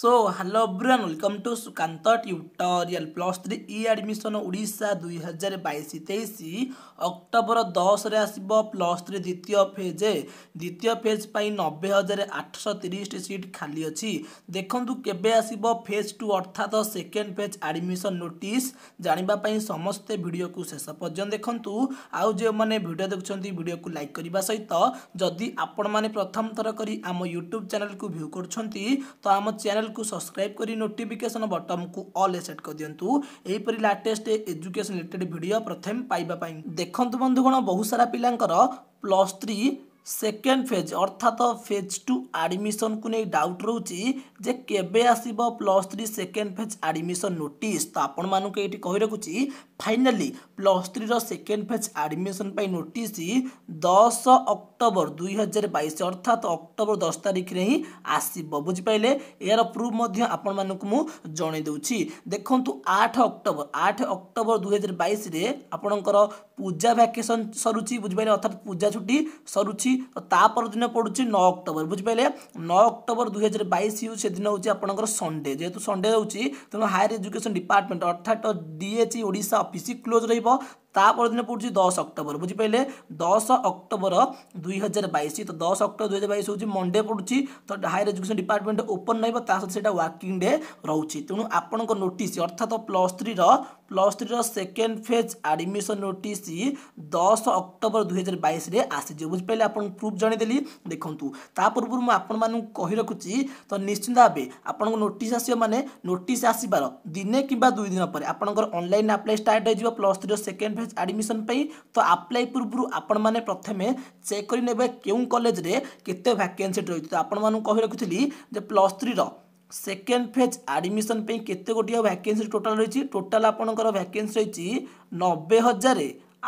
so hello everyone welcome to Sukanta tutorial plus three e admission Odisha দুই হাজার বাইশ তেইশ অক্টোবর দশরে আসব প্লস থ্রি দ্বিতীয় ফেজ দ্বিতীয় ফেজ পাই নবে হাজার আটশ তিরিশটি সিট খালি অছি দেখন্তু কেবে আসব ফেজ টু অর্থাৎ সেকেন্ড ফেজ আডমিশন নোটিস জাঁয়া সমস্তে ভিডিওকু শেষ পর্যন্ত দেখন্তু আউ যে ভিডিও দেখুম ভিডিওকু লাইক করা সহিত যদি আপন মানে প্রথম থর করে আম ইউট্যুব চ্যানেলকু ভিউ করছেন তো আম চ্যানেল ଚ୍ୟାନେଲ୍କୁ ସବସ୍କ୍ରାଇବ୍ କରି ନୋଟିଫିକେସନ୍ ବଟନ୍କୁ ଅଲ୍ ସେଟ୍ କରିଦିଅନ୍ତୁ ଏହିପରି ଲାଟେଷ୍ଟ ଏଜୁକେସନ୍ ରିଲେଟେଡ଼୍ ଭିଡ଼ିଓ ପ୍ରଥମେ ପାଇବା ପାଇଁ ଦେଖନ୍ତୁ ବନ୍ଧୁଗଣ ବହୁତ ସାରା ପିଲାଙ୍କର ପ୍ଲସ୍ ଥ୍ରୀ সেকেন্ড ଫେଜ୍ ଅର୍ଥାତ ଫେଜ୍ ଟୁ ଆଡ଼ମିସନକୁ ନେଇ ଡାଉଟ୍ ରହୁଛି ଯେ କେବେ ଆସିବ plus three second phase admission notice ତ ଆପଣମାନଙ୍କୁ ଏଇଠି କହି ରଖୁଛି ଫାଇନାଲି ପ୍ଲସ୍ ଥ୍ରୀର ସେକେଣ୍ଡ ଫେଜ୍ ଆଡ଼ମିସନ ପାଇଁ ନୋଟିସ୍ ଦଶ ଅକ୍ଟୋବର ଦୁଇ ହଜାର ବାଇଶ ଅର୍ଥାତ ଅକ୍ଟୋବର ଦଶ ତାରିଖରେ ହିଁ ଆସିବ ବୁଝିପାରିଲେ ଏହାର ପ୍ରୁଫ୍ ମଧ୍ୟ ଆପଣମାନଙ୍କୁ ମୁଁ ଜଣାଇ ଦେଉଛି ଦେଖନ୍ତୁ ଆଠ ଅକ୍ଟୋବର ଆଠ ଅକ୍ଟୋବର ଦୁଇ ହଜାର ବାଇଶରେ ଆପଣଙ୍କର ପୂଜା ଭ୍ୟାକେସନ୍ ସରୁଛି ବୁଝିପାରିଲେ ଅର୍ଥାତ ପୂଜା ଛୁଟି ସରୁଛି અ તાપર દિન પડુચી 9 ઓક્ટોબર બુજ પેલે 9 ઓક્ટોબર 2022 યુ સે દિન હોચી આપણકો સન્ડે જેત સન્ડે હોચી તનો હાઈર એજ્યુકેશન ડિપાર્ટમેન્ટ અર્થાત DHED ઓડિશા ઓફિસ ક્લોઝ રહીબો ତା ପରଦିନ ପଡ଼ୁଛି ଦଶ ଅକ୍ଟୋବର ବୁଝିପାରିଲେ ଦଶ ଅକ୍ଟୋବର ଦୁଇ ହଜାର ବାଇଶ ତ ଦଶ ଅକ୍ଟୋବର ଦୁଇ ହଜାର ବାଇଶ ହେଉଛି ମଣ୍ଡେ ପଡ଼ୁଛି ତ ହାୟର ଏଜୁକେସନ୍ ଡିପାର୍ଟମେଣ୍ଟ ଓପନ୍ ରହିବ ତା ସହିତ ସେଇଟା ୱାର୍କିଂ ଡେ ରହୁଛି ତେଣୁ ଆପଣଙ୍କ ନୋଟିସ୍ ଅର୍ଥାତ ପ୍ଲସ୍ ଥ୍ରୀର ପ୍ଲସ୍ ଥ୍ରୀର ସେକେଣ୍ଡ ଫେଜ୍ ଆଡ଼ମିସନ୍ ନୋଟିସ୍ ଦଶ ଅକ୍ଟୋବର ଦୁଇ ହଜାର ବାଇଶରେ ଆସିଯିବ ବୁଝିପାରିଲେ ଆପଣଙ୍କୁ ପ୍ରୁଫ୍ ଜଣାଇଦେଲି ଦେଖନ୍ତୁ ତା ପୂର୍ବରୁ ମୁଁ ଆପଣମାନଙ୍କୁ କହି ରଖୁଛି ତ ନିଶ୍ଚିନ୍ତ ଭାବେ ଆପଣଙ୍କୁ ନୋଟିସ୍ ଆସିବ ମାନେ ନୋଟିସ୍ ଆସିବାର ଦିନେ କିମ୍ବା ଦୁଇ ଦିନ ପରେ ଆପଣଙ୍କର ଅନଲାଇନ୍ ଆପ୍ଲାଏ ଷ୍ଟାର୍ଟ ହୋଇଯିବ ପ୍ଲସ୍ ଥ୍ରୀର ସେକେଣ୍ଡ ଫେଜ୍ কলেজ আডমিশন পাই ତ ଆପ୍ଲାଏ ପୂର୍ବରୁ ଆପଣମାନେ ପ୍ରଥମେ ଚେକ୍ କରିନେବେ କେଉଁ କଲେଜରେ କେତେ ଭ୍ୟାକେନ୍ସି ରହିଛି ତ ଆପଣମାନଙ୍କୁ କହି ରଖୁଥିଲି ଯେ ପ୍ଲସ୍ ଥ୍ରୀର ସେକେଣ୍ଡ ଫେଜ୍ ଆଡ଼ମିସନ୍ ପାଇଁ କେତେ ଗୋଟିଏ ଭ୍ୟାକେନ୍ସି ଟୋଟାଲ୍ ରହିଛି ଟୋଟାଲ୍ ଆପଣଙ୍କର ଭ୍ୟାକେନ୍ସି ରହିଛି ନବେ ହଜାର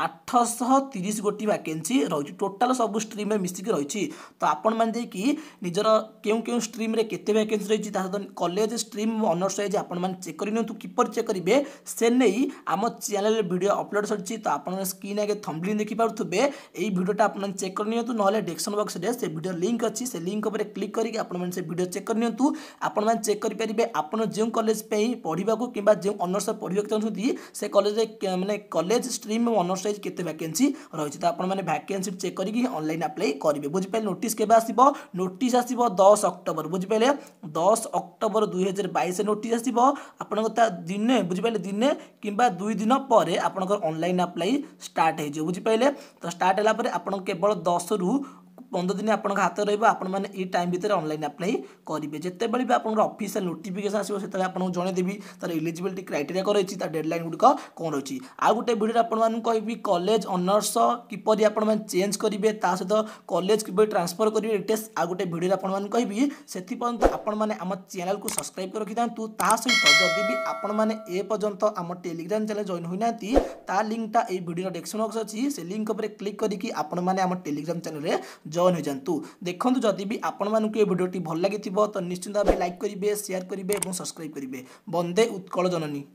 ଆଠଶହ ତିରିଶ ଗୋଟି ଭ୍ୟାକେନ୍ସି ରହିଛି ଟୋଟାଲ୍ ସବୁ ଷ୍ଟ୍ରିମ୍ରେ ମିଶିକି ରହିଛି ତ ଆପଣମାନେ ଯାଇକି ନିଜର କେଉଁ କେଉଁ ଷ୍ଟ୍ରିମ୍ରେ କେତେ ଭ୍ୟାକେନ୍ସି ରହିଛି ତା ସହିତ କଲେଜ ଷ୍ଟ୍ରିମ୍ ଅନର୍ସ ୱାଇଜ୍ ଆପଣମାନେ ଚେକ୍ କରିନିଅନ୍ତୁ କିପରି ଚେକ୍ କରିବେ ସେ ନେଇ ଆମ ଚ୍ୟାନେଲ୍ରେ ଭିଡ଼ିଓ ଅପଲୋଡ଼ ସରିଛି ତ ଆପଣମାନେ ସ୍କ୍ରିନ୍ ଆଗେ ଥମ୍ବଲିଂ ଦେଖିପାରୁଥିବେ ଏହି ଭିଡ଼ିଓଟା ଆପଣମାନେ ଚେକ୍ କରିନିଅନ୍ତୁ ନହେଲେ ଡେସ୍କ୍ରିପ୍ସନ୍ ବକ୍ସରେ ସେ ଭିଡ଼ିଓ ଲିଙ୍କ୍ ଅଛି ସେ ଲିଙ୍କ୍ ଉପରେ କ୍ଲିକ୍ କରିକି ଆପଣମାନେ ସେ ଭିଡ଼ିଓ ଚେକ୍ କରିନିଅନ୍ତୁ ଆପଣମାନେ ଚେକ୍ କରିପାରିବେ ଆପଣ ଯେଉଁ କଲେଜ ପାଇଁ ପଢ଼ିବାକୁ କିମ୍ବା ଯେଉଁ ଅନର୍ସ ପଢ଼ିବାକୁ ଚାହୁଁଛନ୍ତି ସେ କଲେଜରେ ମାନେ କଲେଜ ଷ୍ଟ୍ରିମ୍ ଅନର୍ସ সাইজ কেতে ভ্যাকেন্সি রয়েছে তো আপনার ভ্যাকেন্সি চেক করি অনলাইন আপ্লাই করবে বুঝিপারে নোটিস কেবে আসব নোটিস আসব দশ অক্টোবর বুঝিপারে দশ অক্টোবর দুই হাজার বাইশে নোটিস আসব আপনার তা দিনে বুঝিপারে দিনে কিংবা দুই দিন পরে আপনার অনলাইন আপ্লাই স্টার্ট হয়ে যাব বুঝিপারে তো স্টার্ট হলাপরে আপনার কেবল দশরু ପନ୍ଦର ଦିନ ଆପଣଙ୍କ ହାତରେ ରହିବ ଆପଣମାନେ ଏଇ ଟାଇମ୍ ଭିତରେ ଅନଲାଇନ୍ ଆପ୍ଲାଏ କରିବେ ଯେତେବେଳେ ବି ଆପଣଙ୍କର ଅଫିସିଆଲ୍ ନୋଟିଫିକେସନ୍ ଆସିବ ସେତେବେଳେ ଆପଣଙ୍କୁ ଜଣେଇଦେବି ତା'ର ଇଲିଜିବିଲିଟି କ୍ରାଇଟେରିଆ କ'ଣ ରହିଛି ତା'ର ଡେଡ଼ଲାଇନ୍ ଗୁଡ଼ିକ କ'ଣ ରହିଛି ଆଉ ଗୋଟେ ଭିଡ଼ିଓରେ ଆପଣମାନଙ୍କୁ କହିବି କଲେଜ ଅନର୍ସ କିପରି ଆପଣମାନେ ଚେଞ୍ଜ କରିବେ ତା ସହିତ କଲେଜ କିପରି ଟ୍ରାନ୍ସଫର୍ କରିବେ ଡିଟେଲ୍ସ ଆଉ ଗୋଟେ ଭିଡ଼ିଓରେ ଆପଣମାନଙ୍କୁ କହିବି ସେଥିପର୍ଯ୍ୟନ୍ତ ଆପଣମାନେ ଆମ ଚ୍ୟାନେଲ୍କୁ ସବସ୍କ୍ରାଇବ୍ କରି ରଖିଥାନ୍ତୁ ତା ସହିତ ଯଦି ବି ଆପଣମାନେ ଏ ପର୍ଯ୍ୟନ୍ତ ଆମ ଟେଲିଗ୍ରାମ ଚ୍ୟାନେଲ୍ ଜଏନ୍ ହୋଇନାହାନ୍ତି ତା ଲିଙ୍କଟା ଏଇ ଭିଡ଼ିଓର ଡେସ୍କ୍ରିପ୍ସନ୍ ବକ୍ସ ଅଛି ସେ ଲିଙ୍କ ଉପରେ କ୍ଲିକ୍ କରିକି ଆପଣମାନେ ଆମ ଟେଲିଗ୍ରାମ ଚ୍ୟାନେଲ୍ରେ ଜଏନ୍ ହୋଇଯାଆନ୍ତୁ ଦେଖନ୍ତୁ ଯଦି ବି ଆପଣମାନଙ୍କୁ ଏ ଭିଡ଼ିଓଟି ଭଲ ଲାଗିଥିବ ତ ନିଶ୍ଚିନ୍ତ ଭାବେ ଲାଇକ୍ କରିବେ ସେୟାର କରିବେ ଏବଂ ସବସ୍କ୍ରାଇବ୍ କରିବେ ବନ୍ଦେ ଉତ୍କଳ ଜନନୀ